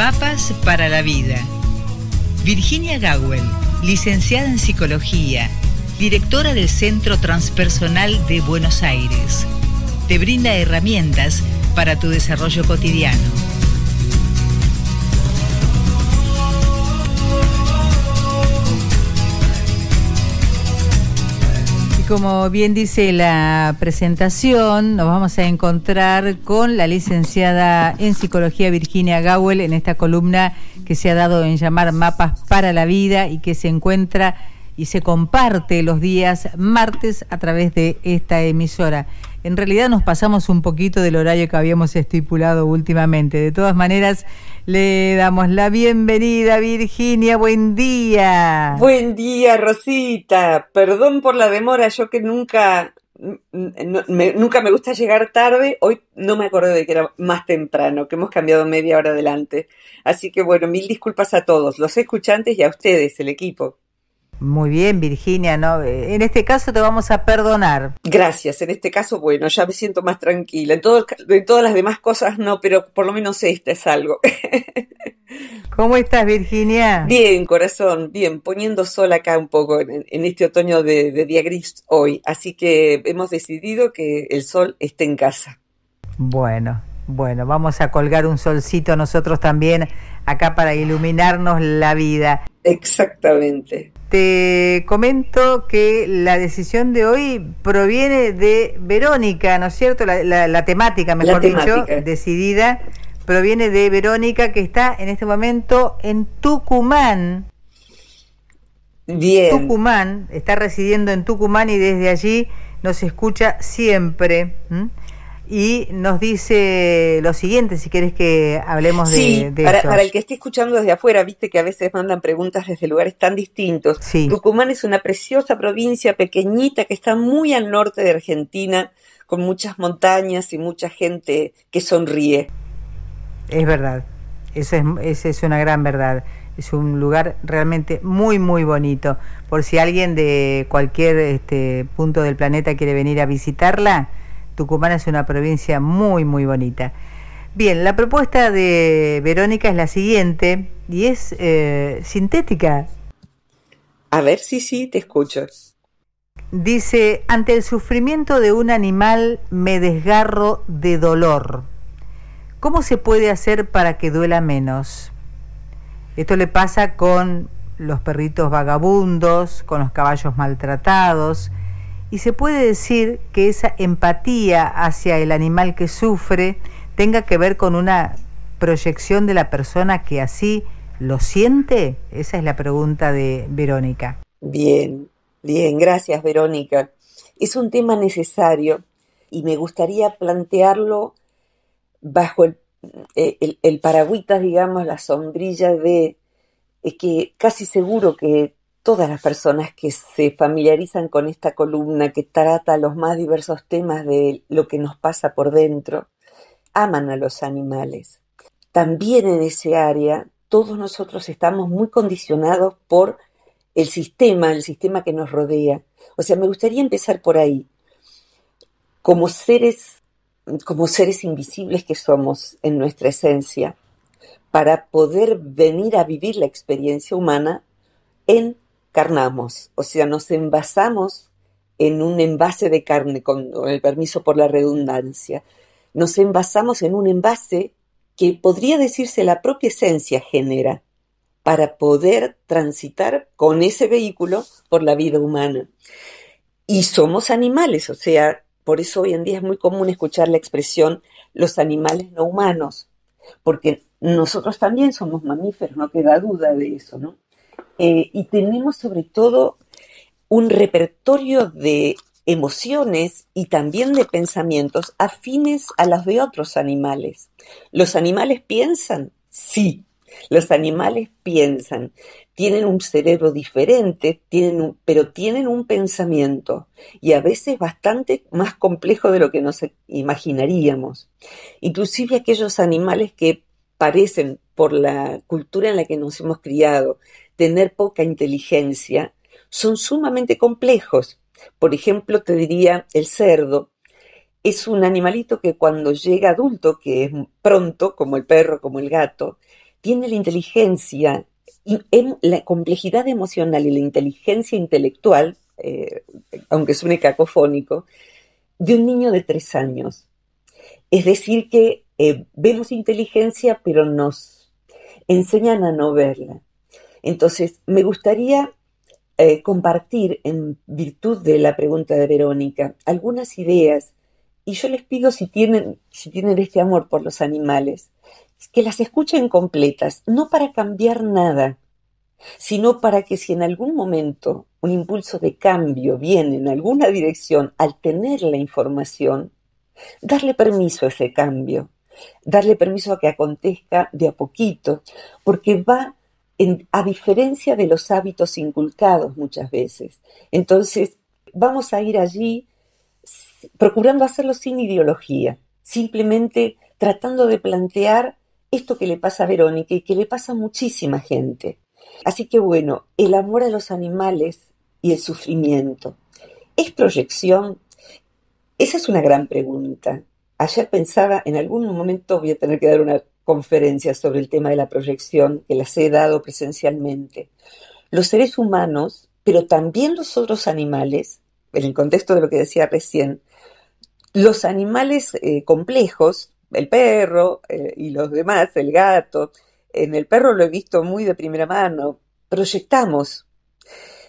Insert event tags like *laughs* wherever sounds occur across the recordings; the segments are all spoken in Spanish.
Mapas para la vida. Virginia Gawel, licenciada en Psicología, directora del Centro Transpersonal de Buenos Aires, te brinda herramientas para tu desarrollo cotidiano. como bien dice la presentación, nos vamos a encontrar con la licenciada en psicología Virginia Gowell en esta columna que se ha dado en llamar Mapas para la Vida y que se encuentra y se comparte los días martes a través de esta emisora. En realidad nos pasamos un poquito del horario que habíamos estipulado últimamente. De todas maneras, le damos la bienvenida, Virginia. Buen día. Buen día, Rosita. Perdón por la demora, yo que nunca nunca me gusta llegar tarde. Hoy no me acuerdo de que era más temprano, que hemos cambiado media hora adelante. Así que bueno, mil disculpas a todos, los escuchantes y a ustedes, el equipo. Muy bien, Virginia, ¿no? En este caso te vamos a perdonar. Gracias, en este caso, bueno, ya me siento más tranquila. En, todo, en todas las demás cosas no, pero por lo menos esta es algo. *laughs* ¿Cómo estás, Virginia? Bien, corazón, bien, poniendo sol acá un poco en, este otoño de, de día gris hoy. Así que hemos decidido que el sol esté en casa. Bueno, bueno, vamos a colgar un solcito nosotros también acá para iluminarnos la vida. Exactamente. Te comento que la decisión de hoy proviene de Verónica, ¿no es cierto? La, temática, mejor dicho, decidida, proviene de Verónica que está en este momento en Tucumán. Bien. Tucumán, está residiendo en Tucumán y desde allí nos escucha siempre y nos dice lo siguiente, si quieres que hablemos de, sí, para, el que esté escuchando desde afuera, viste que a veces mandan preguntas desde lugares tan distintos. Tucumán es una preciosa provincia pequeñita que está muy al norte de Argentina, con muchas montañas y mucha gente que sonríe. Es verdad, esa es, es una gran verdad es un lugar realmente muy muy bonito. Por si alguien de cualquier este, punto del planeta quiere venir a visitarla, Tucumán es una provincia muy, muy bonita. Bien, la propuesta de Verónica es la siguiente y es eh, sintética. A ver, si sí, te escucho. Dice, ante el sufrimiento de un animal me desgarro de dolor. ¿Cómo se puede hacer para que duela menos? Esto le pasa con los perritos vagabundos, con los caballos maltratados, y se puede decir que esa empatía hacia el animal que sufre tenga que ver con una proyección de la persona que así lo siente? Esa es la pregunta de Verónica. Bien, bien, gracias Verónica. Es un tema necesario y me gustaría plantearlo bajo el, eh, el, digamos, la sombrilla de es que casi seguro que todas las personas que se familiarizan con esta columna que trata los más diversos temas de lo que nos pasa por dentro, aman a los animales. También en ese área todos nosotros estamos muy condicionados por el sistema, el sistema que nos rodea. O sea, me gustaría empezar por ahí. Como seres, como seres invisibles que somos en nuestra esencia, para poder venir a vivir la experiencia humana en carnamos, o sea, nos envasamos en un envase de carne, con, el permiso por la redundancia, nos envasamos en un envase que podría decirse la propia esencia genera para poder transitar con ese vehículo por la vida humana. Y somos animales, o sea, por eso hoy en día es muy común escuchar la expresión los animales no humanos, porque nosotros también somos mamíferos, no queda duda de eso, ¿no? Eh, y tenemos sobre todo un repertorio de emociones y también de pensamientos afines a las de otros animales. ¿Los animales piensan? Sí, los animales piensan, tienen un cerebro diferente, tienen pero tienen un pensamiento y a veces bastante más complejo de lo que nos imaginaríamos. Inclusive aquellos animales que parecen, por la cultura en la que nos hemos criado, tener poca inteligencia son sumamente complejos. Por ejemplo, te diría el cerdo. Es un animalito que cuando llega adulto, que es pronto, como el perro, como el gato, tiene la inteligencia y la complejidad emocional y la inteligencia intelectual, eh, aunque suene cacofónico, de un niño de tres años. Es decir, que eh, vemos inteligencia, pero nos enseñan a no verla. Entonces, me gustaría eh, compartir, en virtud de la pregunta de Verónica, algunas ideas. Y yo les pido si tienen, si tienen este amor por los animales, que las escuchen completas, no para cambiar nada, sino para que si en algún momento un impulso de cambio viene en alguna dirección al tener la información, darle permiso a ese cambio, darle permiso a que acontezca de a poquito, porque va a diferencia de los hábitos inculcados muchas veces. Entonces, vamos a ir allí procurando hacerlo sin ideología, simplemente tratando de plantear esto que le pasa a Verónica y que le pasa a muchísima gente. Así que bueno, el amor a los animales y el sufrimiento. ¿Es proyección? Esa es una gran pregunta. Ayer pensaba, en algún momento voy a tener que dar una conferencia sobre el tema de la proyección, que las he dado presencialmente. Los seres humanos, pero también los otros animales, en el contexto de lo que decía recién, los animales eh, complejos, el perro eh, y los demás, el gato, en el perro lo he visto muy de primera mano, proyectamos.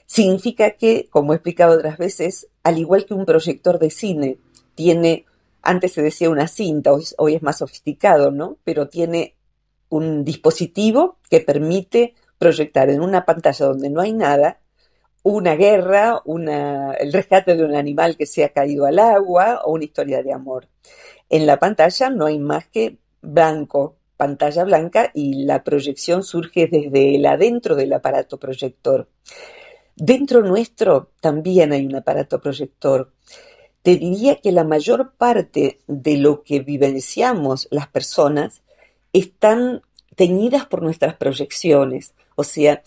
Significa que, como he explicado otras veces, al igual que un proyector de cine, tiene antes se decía una cinta, hoy, es más sofisticado, ¿no? Pero tiene un dispositivo que permite proyectar en una pantalla donde no hay nada una guerra, el rescate de un animal que se ha caído al agua o una historia de amor. En la pantalla no hay más que blanco, pantalla blanca y la proyección surge desde el adentro del aparato proyector. Dentro nuestro también hay un aparato proyector te diría que la mayor parte de lo que vivenciamos las personas están teñidas por nuestras proyecciones. O sea,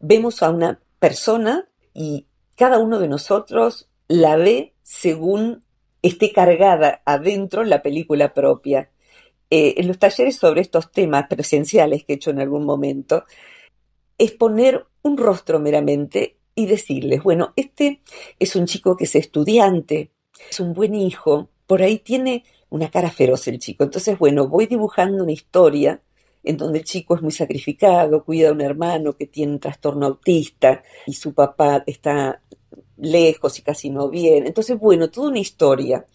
vemos a una persona y cada uno de nosotros la ve según esté cargada adentro la película propia. Eh, en los talleres sobre estos temas presenciales que he hecho en algún momento, es poner un rostro meramente y decirles, bueno, este es un chico que es estudiante, es un buen hijo, por ahí tiene una cara feroz el chico. Entonces, bueno, voy dibujando una historia en donde el chico es muy sacrificado, cuida a un hermano que tiene un trastorno autista y su papá está lejos y casi no bien Entonces, bueno, toda una historia.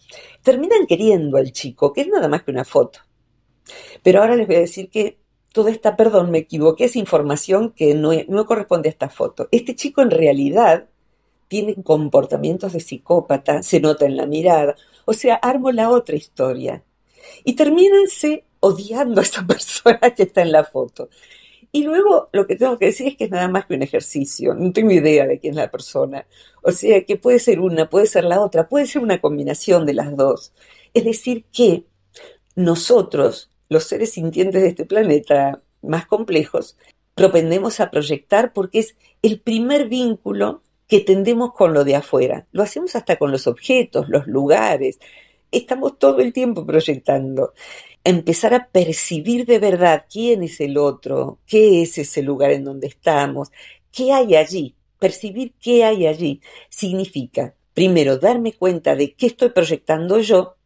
Terminan queriendo al chico, que es nada más que una foto. Pero ahora les voy a decir que toda esta, perdón, me equivoqué, es información que no, no corresponde a esta foto. Este chico en realidad tienen comportamientos de psicópata, se nota en la mirada. O sea, armo la otra historia. Y termínense odiando a esa *laughs* persona que está en la foto. Y luego lo que tengo que decir es que es nada más que un ejercicio, no tengo idea de quién es la persona. O sea, que puede ser una, puede ser la otra, puede ser una combinación de las dos. Es decir, que nosotros, los seres sintientes de este planeta más complejos, propendemos a proyectar porque es el primer vínculo que tendemos con lo de afuera. Lo hacemos hasta con los objetos, los lugares. Estamos todo el tiempo proyectando. Empezar a percibir de verdad quién es el otro, qué es ese lugar en donde estamos, qué hay allí. Percibir qué hay allí significa, primero, darme cuenta de qué estoy proyectando yo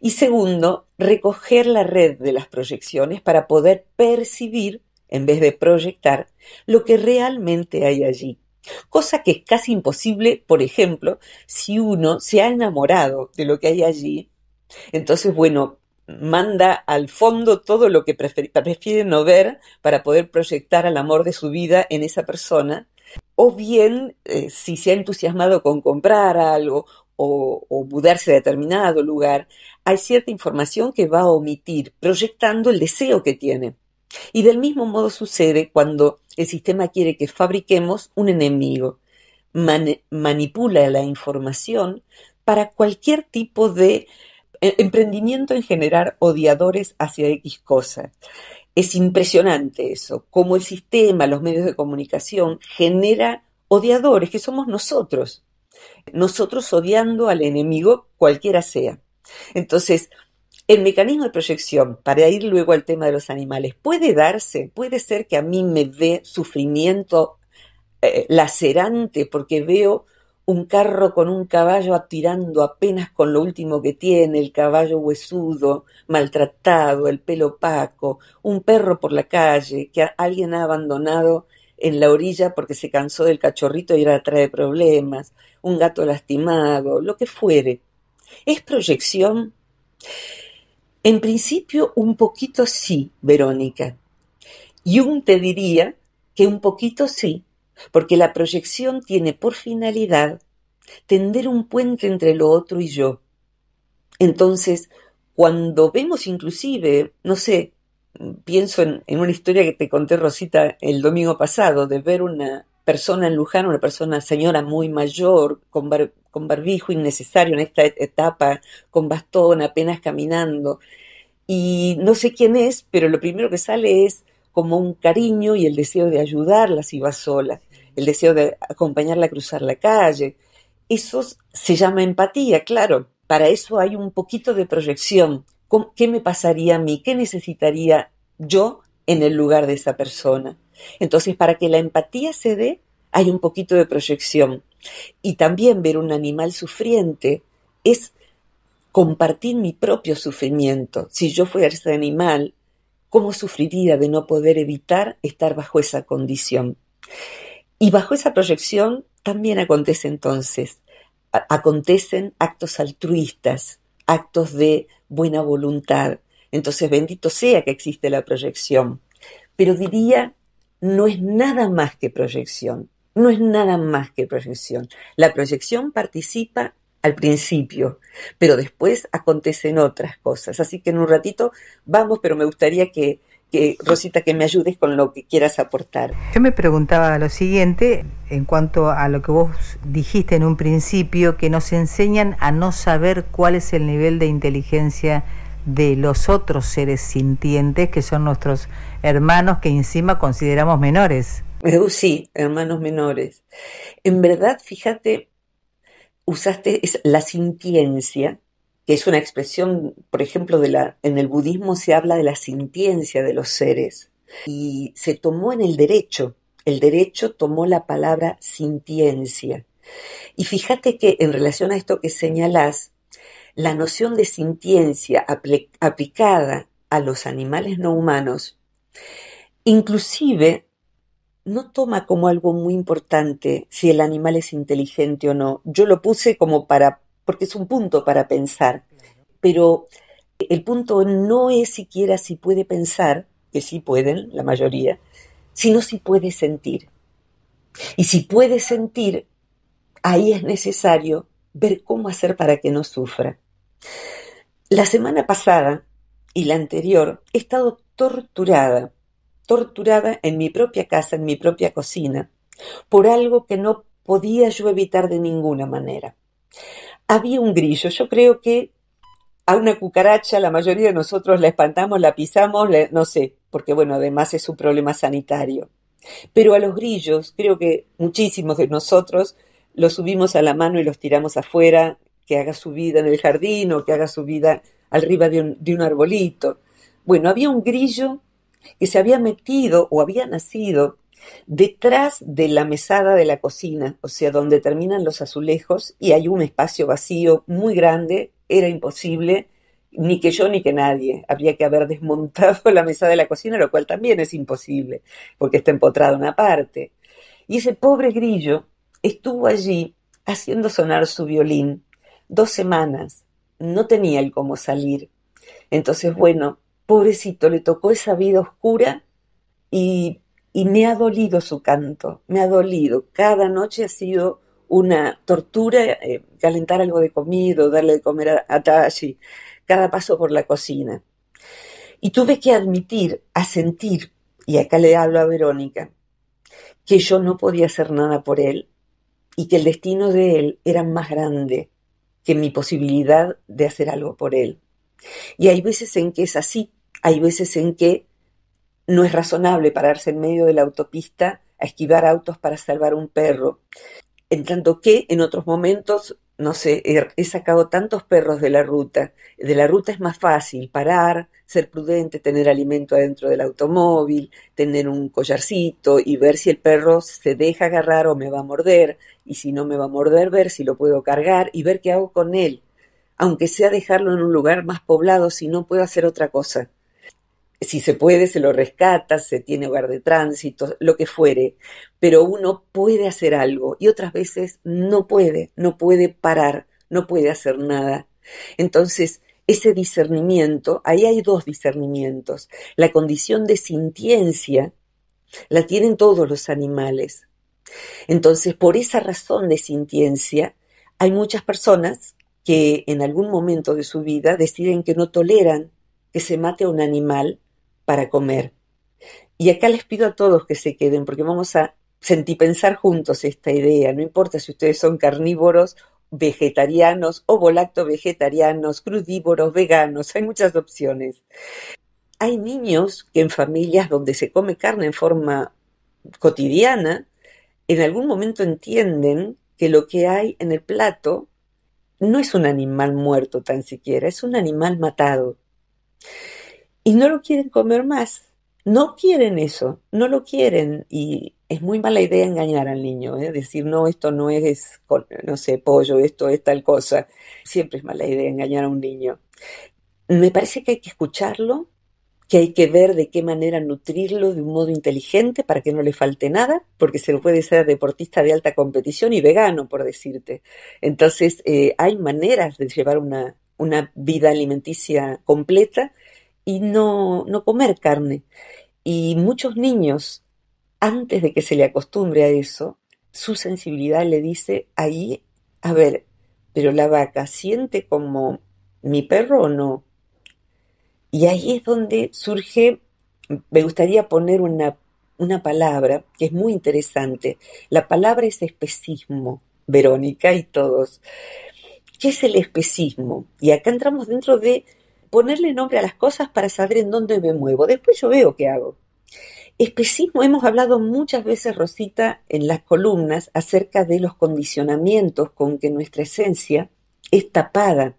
y segundo, recoger la red de las proyecciones para poder percibir, en vez de proyectar, lo que realmente hay allí cosa que es casi imposible, por ejemplo, si uno se ha enamorado de lo que hay allí. Entonces, bueno, manda al fondo todo lo que prefiere, no ver para poder proyectar al amor de su vida en esa persona. O bien, eh, si se ha entusiasmado con comprar algo o, o, mudarse a determinado lugar, hay cierta información que va a omitir, proyectando el deseo que tiene. Y del mismo modo sucede cuando el sistema quiere que fabriquemos un enemigo. manipula la información para cualquier tipo de eh, emprendimiento en generar odiadores hacia X cosa. Es impresionante eso, cómo el sistema, los medios de comunicación genera odiadores, que somos nosotros. Nosotros odiando al enemigo, cualquiera sea. Entonces, el mecanismo de proyección, para ir luego al tema de los animales, puede darse, puede ser que a mí me dé sufrimiento eh, lacerante porque veo un carro con un caballo atirando apenas con lo último que tiene, el caballo huesudo, maltratado, el pelo opaco, un perro por la calle que alguien ha abandonado en la orilla porque se cansó del cachorrito y ahora trae problemas, un gato lastimado, lo que fuere. ¿Es proyección? En principio, un poquito sí, Verónica. y un te diría que un poquito sí, porque la proyección tiene por finalidad tender un puente entre lo otro y yo. Entonces, cuando vemos inclusive, no sé, pienso en una historia que te conté Rosita el domingo pasado, de ver una, persona en Luján, una persona, señora muy mayor, con, con barbijo innecesario en esta etapa, con bastón, apenas caminando. Y no sé quién es, pero lo primero que sale es como un cariño y el deseo de ayudarla si va sola, el deseo de acompañarla a cruzar la calle. Eso se llama empatía, claro. Para eso hay un poquito de proyección. ¿Qué me pasaría a mí? ¿Qué necesitaría yo en el lugar de esa persona? Entonces, para que la empatía se dé, hay un poquito de proyección. Y también ver un animal sufriente es compartir mi propio sufrimiento. Si yo fuera ese animal, ¿cómo sufriría de no poder evitar estar bajo esa condición? Y bajo esa proyección también acontece entonces, acontecen actos altruistas, actos de buena voluntad. Entonces, bendito sea que existe la proyección. Pero diría no es nada más que proyección, no es nada más que proyección. La proyección participa al principio, pero después acontecen otras cosas. Así que en un ratito vamos, pero me gustaría que, Rosita, que me ayudes con lo que quieras aportar. Yo me preguntaba lo siguiente, en cuanto a lo que vos dijiste en un principio, que nos enseñan a no saber cuál es el nivel de inteligencia de los otros seres sintientes que son nuestros hermanos que encima consideramos menores. Eh, uh, sí, hermanos menores. En verdad, fíjate, usaste la sintiencia, que es una expresión, por ejemplo, de la, en el budismo se habla de la sintiencia de los seres y se tomó en el derecho. El derecho tomó la palabra sintiencia. Y fíjate que en relación a esto que señalás, la noción de sintiencia aplicada a los animales no humanos, inclusive no toma como algo muy importante si el animal es inteligente o no. Yo lo puse como para, porque es un punto para pensar, pero el punto no es siquiera si puede pensar, que sí pueden, la mayoría, sino si puede sentir. Y si puede sentir, ahí es necesario ver cómo hacer para que no sufra. La semana pasada y la anterior he estado torturada, torturada en mi propia casa, en mi propia cocina, por algo que no podía yo evitar de ninguna manera. Había un grillo, yo creo que a una cucaracha la mayoría de nosotros la espantamos, la pisamos, no sé, porque bueno, además es un problema sanitario. Pero a los grillos, creo que muchísimos de nosotros los subimos a la mano y los tiramos afuera, que haga su vida en el jardín o que haga su vida arriba de un, de un arbolito. Bueno, había un grillo que se había metido o había nacido detrás de la mesada de la cocina, o sea, donde terminan los azulejos y hay un espacio vacío muy grande, era imposible, ni que yo ni que nadie, había que haber desmontado *laughs* la mesada de la cocina, lo cual también es imposible, porque está empotrado una parte. Y ese pobre grillo estuvo allí haciendo sonar su violín dos semanas, no tenía el cómo salir. Entonces, bueno, pobrecito, le tocó esa vida oscura y, me ha dolido su canto, me ha dolido. Cada noche ha sido una tortura eh, calentar algo de comida, darle de comer a, Tashi, cada paso por la cocina. Y tuve que admitir, a sentir, y acá le hablo a Verónica, que yo no podía hacer nada por él y que el destino de él era más grande que mi posibilidad de hacer algo por él. Y hay veces en que es así, hay veces en que no es razonable pararse en medio de la autopista a esquivar autos para salvar un perro, en tanto que en otros momentos no sé, he, sacado tantos perros de la ruta. De la ruta es más fácil parar, ser prudente, tener alimento adentro del automóvil, tener un collarcito y ver si el perro se deja agarrar o me va a morder. Y si no me va a morder, ver si lo puedo cargar y ver qué hago con él. Aunque sea dejarlo en un lugar más poblado si no puedo hacer otra cosa si se puede, se lo rescata, se tiene hogar de tránsito, lo que fuere, pero uno puede hacer algo y otras veces no puede, no puede parar, no puede hacer nada. Entonces, ese discernimiento, ahí hay dos discernimientos. La condición de sintiencia la tienen todos los animales. Entonces, por esa razón de sintiencia, hay muchas personas que en algún momento de su vida deciden que no toleran que se mate a un animal para comer. Y acá les pido a todos que se queden porque vamos a sentipensar juntos esta idea. No importa si ustedes son carnívoros, vegetarianos o volacto-vegetarianos, crudívoros, veganos, hay muchas opciones. Hay niños que en familias donde se come carne en forma cotidiana, en algún momento entienden que lo que hay en el plato no es un animal muerto tan siquiera, es un animal matado y no lo quieren comer más. No quieren eso, no lo quieren y es muy mala idea engañar al niño, ¿eh? decir no, esto no es, no sé, pollo, esto es tal cosa. Siempre es mala idea engañar a un niño. Me parece que hay que escucharlo, que hay que ver de qué manera nutrirlo de un modo inteligente para que no le falte nada, porque se puede ser deportista de alta competición y vegano, por decirte. Entonces, eh, hay maneras de llevar una vida alimenticia completa y no, no comer carne. Y muchos niños, antes de que se le acostumbre a eso, su sensibilidad le dice ahí, a ver, pero la vaca siente como mi perro o no. Y ahí es donde surge, me gustaría poner una, una palabra que es muy interesante. La palabra es especismo, Verónica y todos. ¿Qué es el especismo? Y acá entramos dentro de ponerle nombre a las cosas para saber en dónde me muevo. Después yo veo qué hago. Especismo, hemos hablado muchas veces, Rosita, en las columnas acerca de los condicionamientos con que nuestra esencia es tapada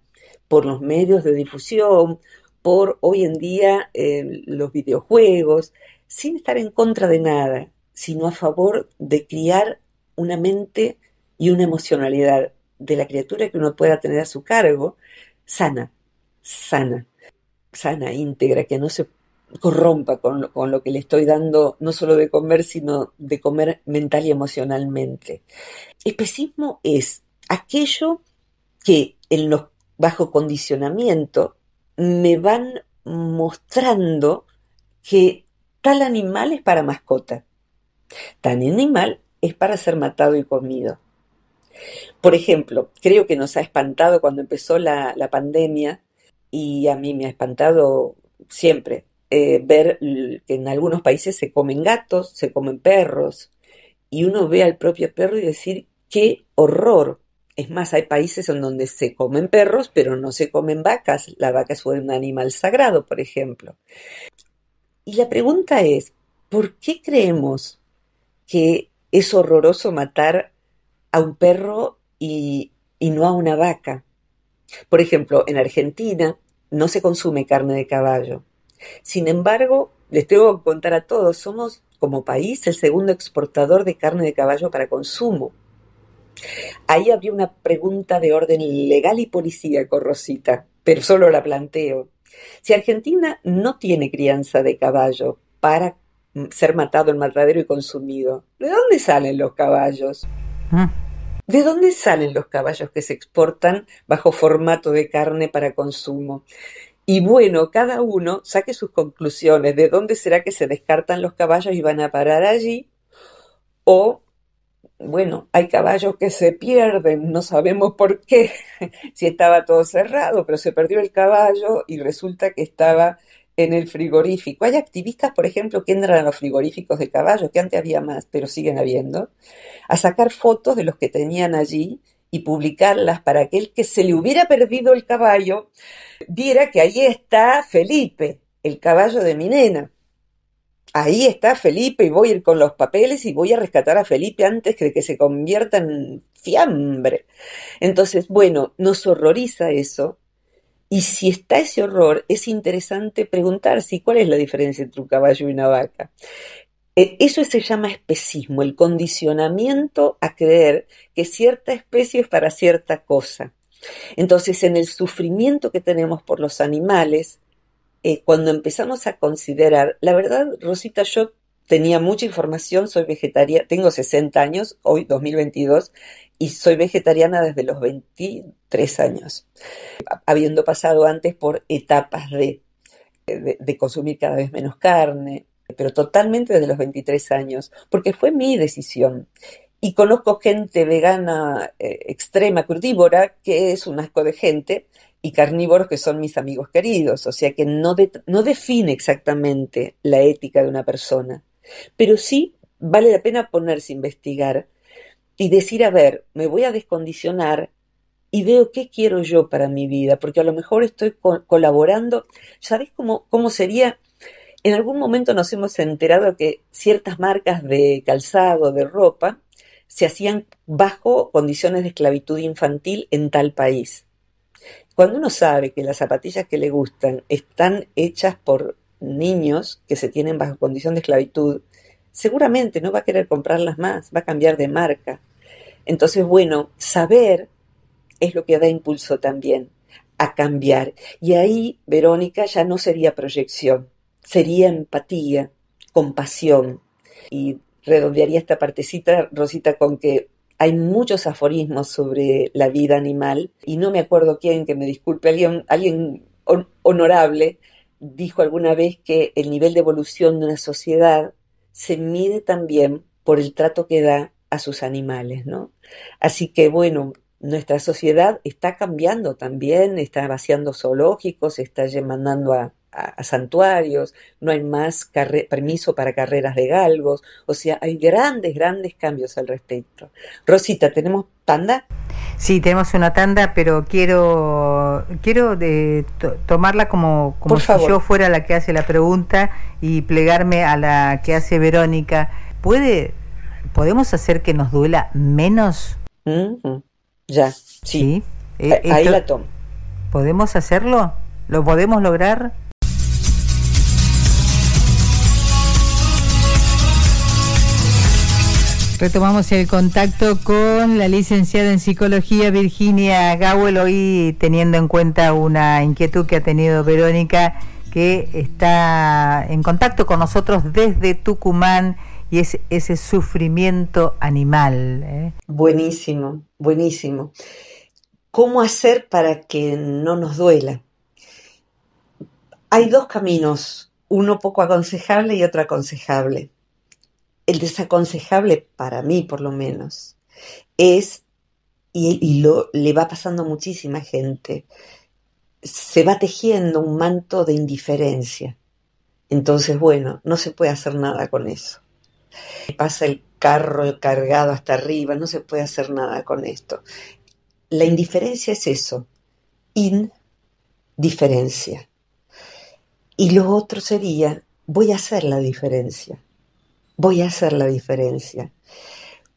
por los medios de difusión, por hoy en día eh, los videojuegos, sin estar en contra de nada, sino a favor de criar una mente y una emocionalidad de la criatura que uno pueda tener a su cargo sana, sana, sana, íntegra, que no se corrompa con lo, que le estoy dando, no solo de comer, sino de comer mental y emocionalmente. Especismo es aquello que en los bajo condicionamiento me van mostrando que tal animal es para mascota, tan animal es para ser matado y comido. Por ejemplo, creo que nos ha espantado cuando empezó la pandemia y a mí me ha espantado siempre eh, ver que en algunos países se comen gatos, se comen perros, y uno ve al propio perro y decir, qué horror. Es más, hay países en donde se comen perros, pero no se comen vacas. La vaca es un animal sagrado, por ejemplo. Y la pregunta es, ¿por qué creemos que es horroroso matar a un perro y no a una vaca? Por ejemplo, en Argentina no se consume carne de caballo. Sin embargo, les tengo que contar a todos, somos como país el segundo exportador de carne de caballo para consumo. Ahí había una pregunta de orden legal y policíaco, Rosita, pero solo la planteo. Si Argentina no tiene crianza de caballo para ser matado en matadero y consumido, ¿de dónde salen los caballos? Mm. ¿De dónde salen los caballos que se exportan bajo formato de carne para consumo? Y bueno, cada uno saque sus conclusiones de dónde será que se descartan los caballos y van a parar allí. O, bueno, hay caballos que se pierden, no sabemos por qué, *laughs* si estaba todo cerrado, pero se perdió el caballo y resulta que estaba en el frigorífico. Hay activistas, por ejemplo, que entran a los frigoríficos de caballos, que antes había más, pero siguen habiendo, a sacar fotos de los que tenían allí y publicarlas para que el que se le hubiera perdido el caballo, viera que ahí está Felipe, el caballo de mi nena. Ahí está Felipe y voy a ir con los papeles y voy a rescatar a Felipe antes de que se convierta en fiambre. Entonces, bueno, nos horroriza eso, y si está ese horror, es interesante preguntarse cuál es la diferencia entre un caballo y una vaca. E, eso se llama especismo, el condicionamiento a creer que cierta especie es para cierta cosa. Entonces, en el sufrimiento que tenemos por los animales, eh, cuando empezamos a considerar, la verdad, Rosita, yo tenía mucha información, soy vegetariana, tengo 60 años, hoy 2022, y soy vegetariana desde los 23 años, habiendo pasado antes por etapas de, consumir cada vez menos carne, pero totalmente desde los 23 años, porque fue mi decisión. Y conozco gente vegana eh, extrema, crudívora, que es un asco de gente, y carnívoros que son mis amigos queridos, o sea que no, no define exactamente la ética de una persona, pero sí vale la pena ponerse a investigar y decir, a ver, me voy a descondicionar y veo qué quiero yo para mi vida, porque a lo mejor estoy colaborando. sabéis cómo, cómo sería? En algún momento nos hemos enterado que ciertas marcas de calzado, de ropa, se hacían bajo condiciones de esclavitud infantil en tal país. Cuando uno sabe que las zapatillas que le gustan están hechas por niños que se tienen bajo condición de esclavitud, seguramente no va a querer comprarlas más, va a cambiar de marca. Entonces, bueno, saber es lo que da impulso también a cambiar. Y ahí, Verónica, ya no sería proyección, sería empatía, compasión. Y redondearía esta partecita, Rosita, con que hay muchos aforismos sobre la vida animal y no me acuerdo quién, que me disculpe, alguien, alguien honorable dijo alguna vez que el nivel de evolución de una sociedad se mide también por el trato que da a sus animales, ¿no? Así que bueno, nuestra sociedad está cambiando también, está vaciando zoológicos, está llamando a a, santuarios, no hay más permiso para carreras de galgos, o sea, hay grandes, grandes cambios al respecto. Rosita, ¿tenemos tanda? Sí, tenemos una tanda, pero quiero quiero de, eh, tomarla como, como si yo fuera la que hace la pregunta y plegarme a la que hace Verónica. ¿Puede, ¿Podemos hacer que nos duela menos? Mm-hmm. Ya, sí. Eh, ahí la tomo. ¿Podemos hacerlo? ¿Lo podemos lograr? Retomamos el contacto con la licenciada en psicología Virginia Gawel, hoy teniendo en cuenta una inquietud que ha tenido Verónica, que está en contacto con nosotros desde Tucumán y es ese sufrimiento animal. ¿eh? Buenísimo, buenísimo. ¿Cómo hacer para que no nos duela? Hay dos caminos, uno poco aconsejable y otro aconsejable el desaconsejable para mí por lo menos es, y, le va pasando a muchísima gente, se va tejiendo un manto de indiferencia. Entonces, bueno, no se puede hacer nada con eso. Pasa el carro cargado hasta arriba, no se puede hacer nada con esto. La indiferencia es eso, indiferencia. Y lo otro sería, voy a hacer la diferencia voy a hacer la diferencia.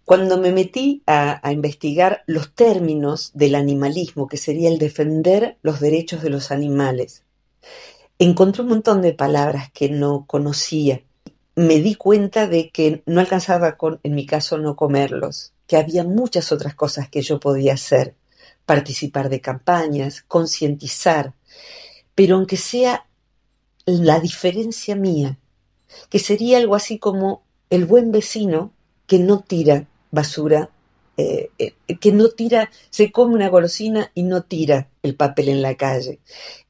Cuando me metí a, investigar los términos del animalismo, que sería el defender los derechos de los animales, encontré un montón de palabras que no conocía. Me di cuenta de que no alcanzaba con, en mi caso, no comerlos, que había muchas otras cosas que yo podía hacer, participar de campañas, concientizar, pero aunque sea la diferencia mía, que sería algo así como el buen vecino que no tira basura, eh, eh, que no tira, se come una golosina y no tira el papel en la calle.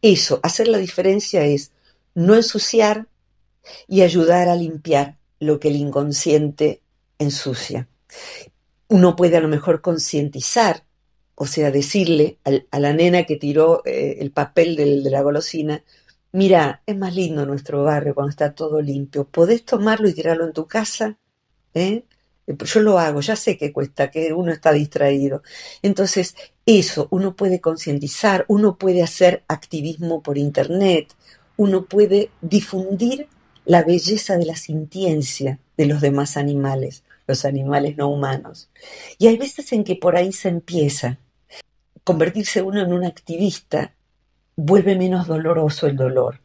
Eso, hacer la diferencia es no ensuciar y ayudar a limpiar lo que el inconsciente ensucia. Uno puede a lo mejor concientizar, o sea, decirle a la nena que tiró eh, el papel de la golosina, mira, es más lindo nuestro barrio cuando está todo limpio, podés tomarlo y tirarlo en tu casa, ¿eh? eh pues yo lo hago, ya sé que cuesta, que uno está distraído. Entonces, eso, uno puede concientizar, uno puede hacer activismo por Internet, uno puede difundir la belleza de la sintiencia de los demás animales, los animales no humanos. Y hay veces en que por ahí se empieza convertirse uno en un activista vuelve menos doloroso el dolor.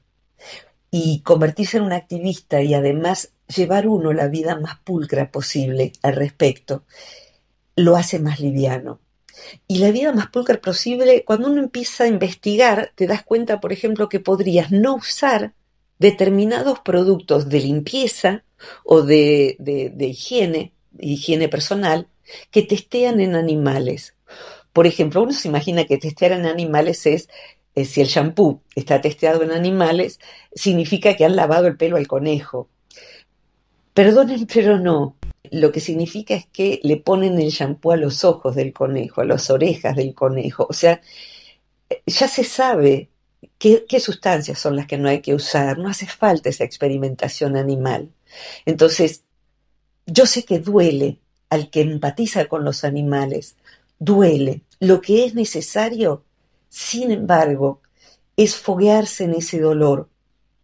Y convertirse en un activista y además llevar uno la vida más pulcra posible al respecto, lo hace más liviano. Y la vida más pulcra posible, cuando uno empieza a investigar, te das cuenta, por ejemplo, que podrías no usar determinados productos de limpieza o de, higiene, higiene personal, que testean en animales. Por ejemplo, uno se imagina que testear en animales es eh, si el shampoo está testeado en animales, significa que han lavado el pelo al conejo. Perdonen, *laughs* pero no. Lo que significa es que le ponen el shampoo a los ojos del conejo, a las orejas del conejo. O sea, eh, ya se sabe qué sustancias son las que no hay que usar. No hace falta esa experimentación animal. Entonces, yo sé que duele al que empatiza con los animales. Duele. Lo que es necesario sin embargo, es foguearse en ese dolor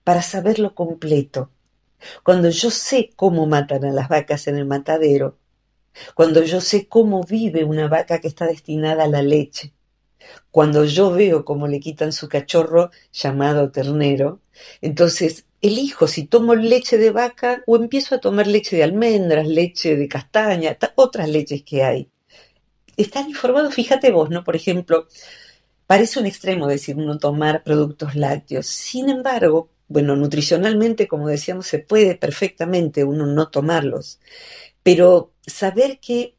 para saberlo completo. Cuando yo sé cómo matan a las vacas en el matadero, cuando yo sé cómo vive una vaca que está destinada a la leche, cuando yo veo cómo le quitan su cachorro llamado ternero, entonces elijo si tomo leche de vaca o empiezo a tomar leche de almendras, leche de castaña, otras leches que hay. Están informados, fíjate vos, ¿no? Por ejemplo, Parece un extremo decir uno tomar productos lácteos. Sin embargo, bueno, nutricionalmente, como decíamos, se puede perfectamente uno no tomarlos. Pero saber que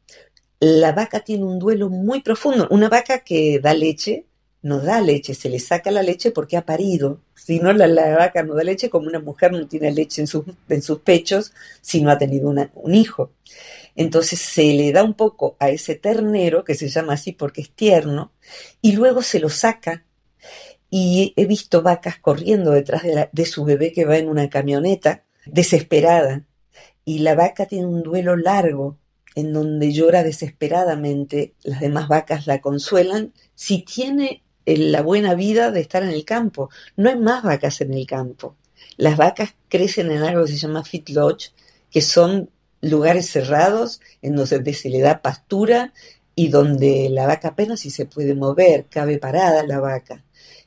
la vaca tiene un duelo muy profundo. Una vaca que da leche, no da leche, se le saca la leche porque ha parido. Si no, la, vaca no da leche como una mujer no tiene leche en, sus, en sus pechos si no ha tenido un hijo. Entonces se le da un poco a ese ternero, que se llama así porque es tierno, y luego se lo saca. Y he visto vacas corriendo detrás de, su bebé que va en una camioneta, desesperada. Y la vaca tiene un duelo largo, en donde llora desesperadamente. Las demás vacas la consuelan. Si tiene eh, la buena vida de estar en el campo, no hay más vacas en el campo. Las vacas crecen en algo que se llama fit lodge, que son lugares cerrados en donde se le da pastura y donde la vaca apenas si se puede mover, cabe parada la vaca.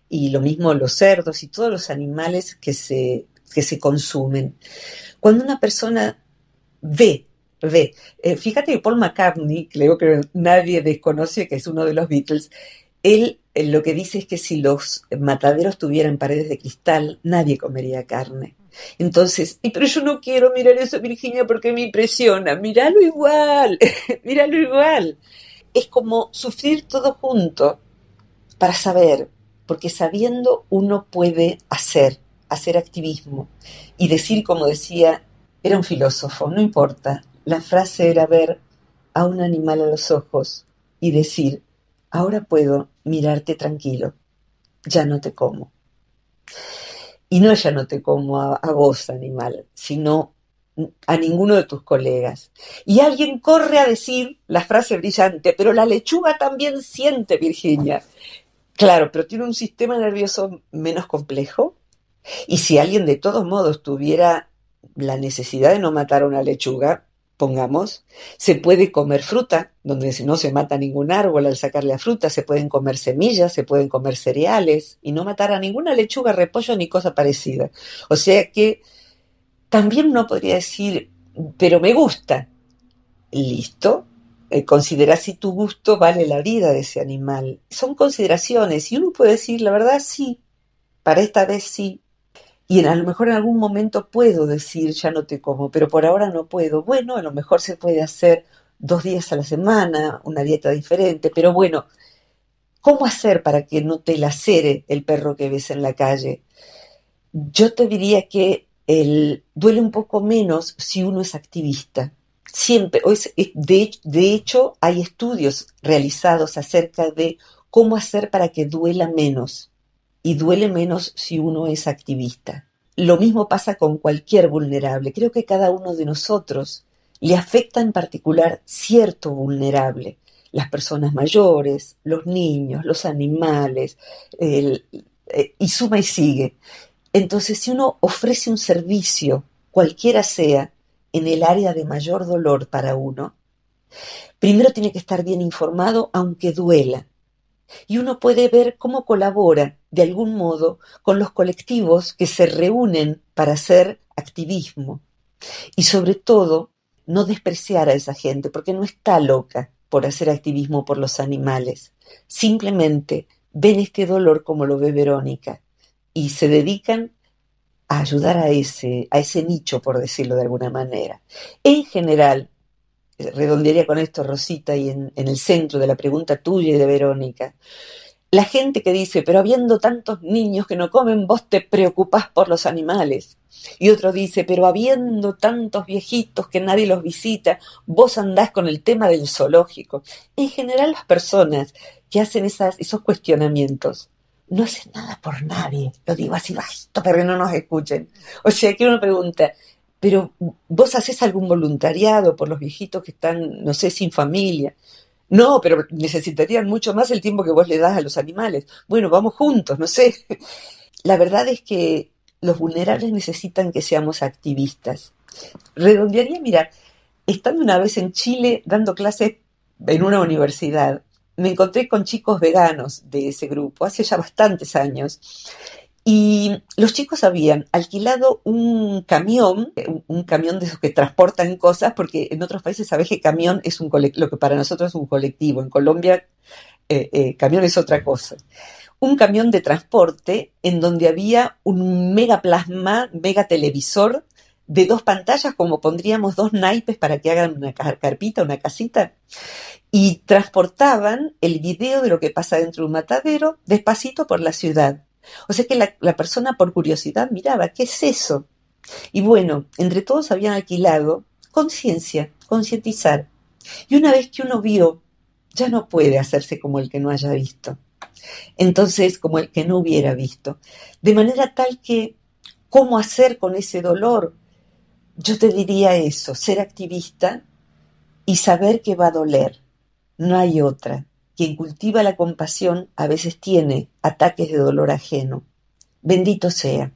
Y lo mismo los cerdos y todos los animales que se, que se consumen. Cuando una persona ve, ve, eh, fíjate que Paul McCartney, creo que nadie desconoce que es uno de los Beatles, él eh, lo que dice es que si los mataderos tuvieran paredes de cristal, nadie comería carne. Entonces, y pero yo no quiero mirar eso, Virginia, porque me impresiona. Míralo igual, *laughs* míralo igual. Es como sufrir todo junto para saber, porque sabiendo uno puede hacer, hacer activismo y decir, como decía, era un filósofo, no importa. La frase era ver a un animal a los ojos y decir, ahora puedo mirarte tranquilo, ya no te como. Y no ya no te como a, a vos, animal, sino a ninguno de tus colegas. Y alguien corre a decir la frase brillante, pero la lechuga también siente, Virginia. Claro, pero tiene un sistema nervioso menos complejo. Y si alguien de todos modos tuviera la necesidad de no matar a una lechuga, pongamos, se puede comer fruta, donde no se mata ningún árbol al sacarle la fruta, se pueden comer semillas, se pueden comer cereales y no matar a ninguna lechuga, repollo ni cosa parecida. O sea que también uno podría decir, pero me gusta. Listo, eh, considera si tu gusto vale la vida de ese animal. Son consideraciones y uno puede decir, la verdad sí, para esta vez sí, y a lo mejor en algún momento puedo decir, ya no te como, pero por ahora no puedo. Bueno, a lo mejor se puede hacer dos días a la semana, una dieta diferente, pero bueno, ¿cómo hacer para que no te lacere el perro que ves en la calle? Yo te diría que el, duele un poco menos si uno es activista. Siempre, de, de hecho, hay estudios realizados acerca de cómo hacer para que duela menos y duele menos si uno es activista. Lo mismo pasa con cualquier vulnerable. Creo que cada uno de nosotros le afecta en particular cierto vulnerable. Las personas mayores, los niños, los animales, eh, y suma y sigue. Entonces, si uno ofrece un servicio, cualquiera sea, en el área de mayor dolor para uno, primero tiene que estar bien informado, aunque duela y uno puede ver cómo colabora de algún modo con los colectivos que se reúnen para hacer activismo. Y sobre todo, no despreciar a esa gente, porque no está loca por hacer activismo por los animales. Simplemente ven este dolor como lo ve Verónica y se dedican a ayudar a ese, a ese nicho, por decirlo de alguna manera. En general, eh, redondearía con esto, Rosita, y en, el centro de la pregunta tuya y de Verónica. La gente que dice, pero habiendo tantos niños que no comen, vos te preocupás por los animales. Y otro dice, pero habiendo tantos viejitos que nadie los visita, vos andás con el tema del zoológico. En general las personas que hacen esas, esos cuestionamientos no hacen nada por nadie. Lo digo así bajito pero que no nos escuchen. O sea que uno pregunta, pero vos haces algún voluntariado por los viejitos que están, no sé, sin familia. No, pero necesitarían mucho más el tiempo que vos le das a los animales. Bueno, vamos juntos, no sé. La verdad es que los vulnerables necesitan que seamos activistas. Redondearía, mirar, estando una vez en Chile dando clases en una universidad, me encontré con chicos veganos de ese grupo hace ya bastantes años y los chicos habían alquilado un camión, un camión de esos que transportan cosas, porque en otros países sabes que camión es un lo que para nosotros es un colectivo, en Colombia eh, eh, camión es otra cosa. Un camión de transporte en donde había un mega plasma, mega televisor de dos pantallas, como pondríamos dos naipes para que hagan una carpita, una casita, y transportaban el video de lo que pasa dentro de un matadero despacito por la ciudad. O sea que la, la persona por curiosidad miraba, ¿qué es eso? Y bueno, entre todos habían alquilado conciencia, concientizar. Y una vez que uno vio, ya no puede hacerse como el que no haya visto. Entonces, como el que no hubiera visto. De manera tal que, ¿cómo hacer con ese dolor? Yo te diría eso, ser activista y saber que va a doler. No hay otra. Quien cultiva la compasión a veces tiene ataques de dolor ajeno. Bendito sea,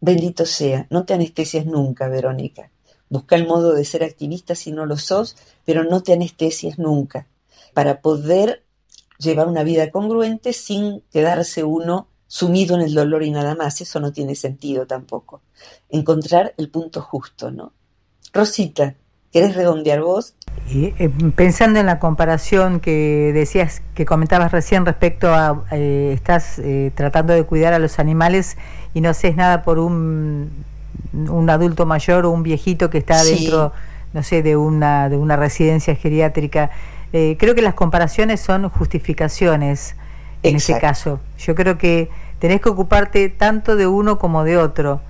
bendito sea, no te anestesias nunca, Verónica. Busca el modo de ser activista si no lo sos, pero no te anestesias nunca, para poder llevar una vida congruente sin quedarse uno sumido en el dolor y nada más, eso no tiene sentido tampoco. Encontrar el punto justo, ¿no? Rosita, ¿Querés redondear vos? Eh, pensando en la comparación que decías, que comentabas recién respecto a eh, estás eh, tratando de cuidar a los animales y no haces nada por un, un adulto mayor o un viejito que está dentro, no sé, de una, de una residencia geriátrica. Eh, creo que las comparaciones son justificaciones en ese este caso. Yo creo que tenés que ocuparte tanto de uno como de otro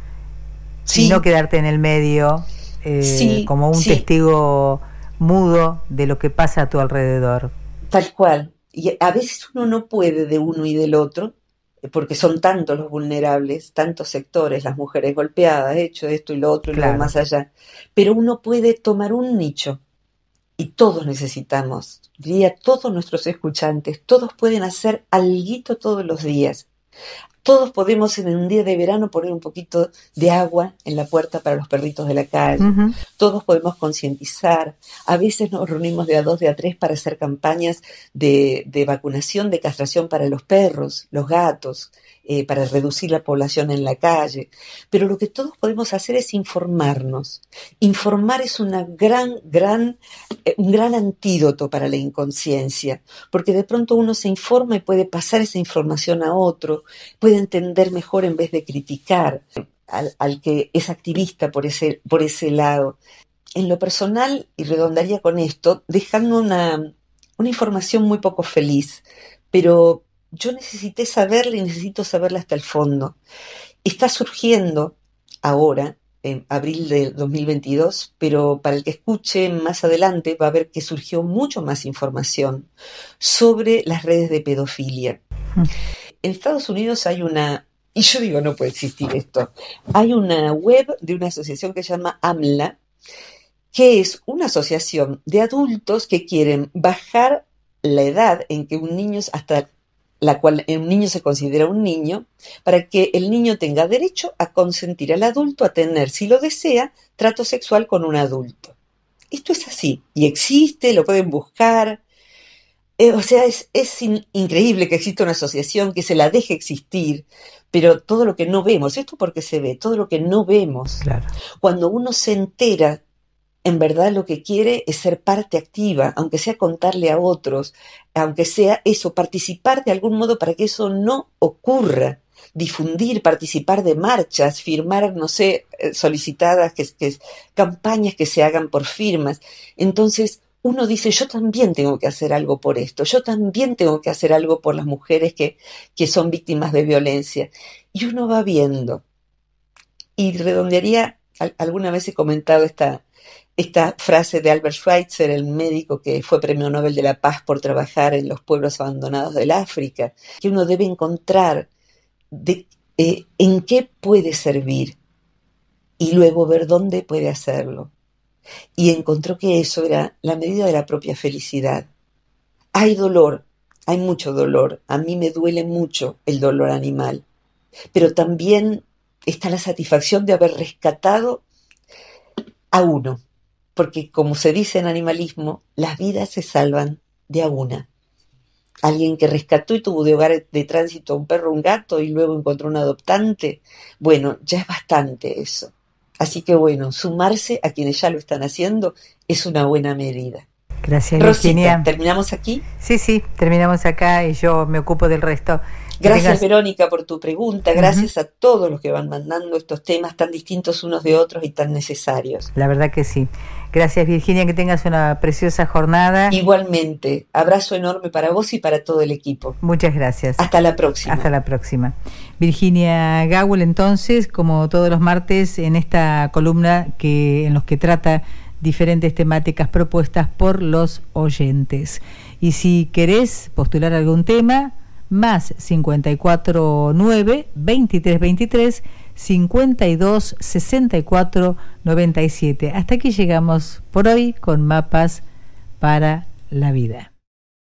y no quedarte en el medio. Eh, como un testigo mudo de lo que pasa a tu alrededor. Tal cual. Y a veces uno no puede de uno y del otro, eh, porque son tantos los vulnerables, tantos sectores, las mujeres golpeadas, hecho esto y lo otro y lo más allá. Pero uno puede tomar un nicho y todos necesitamos, diría todos nuestros escuchantes, todos pueden hacer alguito todos los días todos podemos en un día de verano poner un poquito de agua en la puerta para los perritos de la calle, todos podemos concientizar, a veces nos reunimos de a dos, de a tres para hacer campañas de, de vacunación, de castración para los perros, los gatos, eh, para reducir la población en la calle, pero lo que todos podemos hacer es informarnos. Informar es una gran, gran, eh, un gran antídoto para la inconsciencia, porque de pronto uno se informa y puede pasar esa información a otro, puede entender mejor en vez de criticar al, que es activista por ese, por ese lado. En lo personal, y redondaría con esto, dejando una, una información muy poco feliz, pero yo necesité saberla y necesito saberla hasta el fondo. Está surgiendo ahora, en abril de 2022, pero para el que escuche más adelante va a ver que surgió mucho más información sobre las redes de pedofilia. Mm. En Estados Unidos hay una, y yo digo, no puede existir esto, hay una web de una asociación que se llama AMLA, que es una asociación de adultos que quieren bajar la edad en que un niño es hasta la cual un niño se considera un niño, para que el niño tenga derecho a consentir al adulto a tener, si lo desea, trato sexual con un adulto. Esto es así, y existe, lo pueden buscar. Eh, o sea, es, increíble que exista una asociación que se la deje existir, pero todo lo que no vemos, esto porque se ve, todo lo que no vemos, cuando uno se entera en verdad lo que quiere es ser parte activa, aunque sea contarle a otros, aunque sea eso, participar de algún modo para que eso no ocurra, difundir, participar de marchas, firmar, no sé, eh, solicitadas, que, campañas que se hagan por firmas. Entonces, uno dice, yo también tengo que hacer algo por esto, yo también tengo que hacer algo por las mujeres que, que son víctimas de violencia. Y uno va viendo. Y redondearía, alguna vez he comentado esta, esta frase de Albert Schweitzer, el médico que fue premio Nobel de la Paz por trabajar en los pueblos abandonados del África, que uno debe encontrar eh, en qué puede servir y luego ver dónde puede hacerlo. Y encontró que eso era la medida de la propia felicidad. Hay dolor, hay mucho dolor, a mí me duele mucho el dolor animal, pero también está la satisfacción de haber rescatado a uno porque como se dice en animalismo, las vidas se salvan de a una. Alguien que rescató y tuvo de hogar de tránsito a un perro, un gato y luego encontró un adoptante. Bueno, ya es bastante eso. Así que bueno, sumarse a quienes ya lo están haciendo es una buena medida. Gracias, Rosita, ¿Terminamos aquí? Sí, sí, terminamos acá y yo me ocupo del resto. Gracias Verónica por tu pregunta, gracias a todos los que van mandando estos temas tan distintos unos de otros y tan necesarios. La verdad que sí. Gracias Virginia, que tengas una preciosa jornada. Igualmente, abrazo enorme para vos y para todo el equipo. Muchas gracias. Hasta la próxima. Hasta la próxima. Virginia Gawel, entonces, como todos los martes, en esta columna que, en los que trata diferentes temáticas propuestas por los oyentes. Y si querés postular algún tema, más 549 2323 52 64 97. Hasta aquí llegamos por hoy con mapas para la vida.